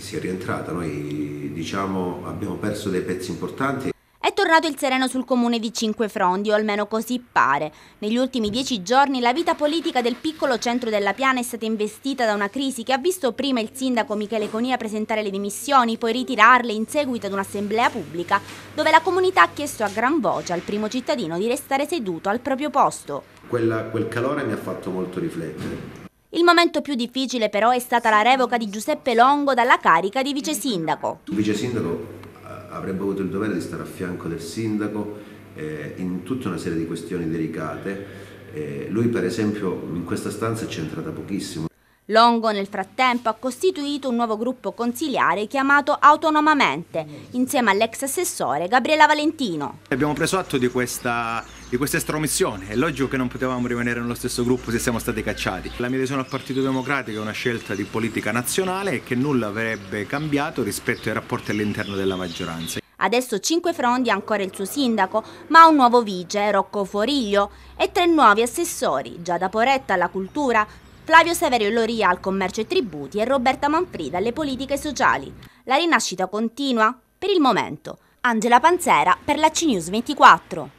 si è rientrata, noi diciamo abbiamo perso dei pezzi importanti. È tornato il sereno sul comune di Cinque Frondi, o almeno così pare. Negli ultimi dieci giorni la vita politica del piccolo centro della Piana è stata investita da una crisi che ha visto prima il sindaco Michele Conia presentare le dimissioni, poi ritirarle in seguito ad un'assemblea pubblica, dove la comunità ha chiesto a gran voce al primo cittadino di restare seduto al proprio posto. Quella, quel calore mi ha fatto molto riflettere il momento più difficile però è stata la revoca di Giuseppe Longo dalla carica di vice sindaco. Il vice sindaco eh, avrebbe avuto il dovere di stare a fianco del sindaco eh, in tutta una serie di questioni delicate. Eh, lui per esempio in questa stanza è c'entrata pochissimo, Longo nel frattempo ha costituito un nuovo gruppo consiliare chiamato Autonomamente, insieme all'ex assessore Gabriela Valentino. Abbiamo preso atto di questa, di questa estromissione, è logico che non potevamo rimanere nello stesso gruppo se siamo stati cacciati. La mia adesione al Partito Democratico è una scelta di politica nazionale che nulla avrebbe cambiato rispetto ai rapporti all'interno della maggioranza. Adesso cinque frondi ha ancora il suo sindaco, ma un nuovo vice, Rocco Foriglio, e tre nuovi assessori, Giada Poretta alla cultura, Flavio Saverio Loria al commercio e tributi e Roberta Manfrida alle politiche sociali. La rinascita continua? Per il momento. Angela Panzera per la CNews 24.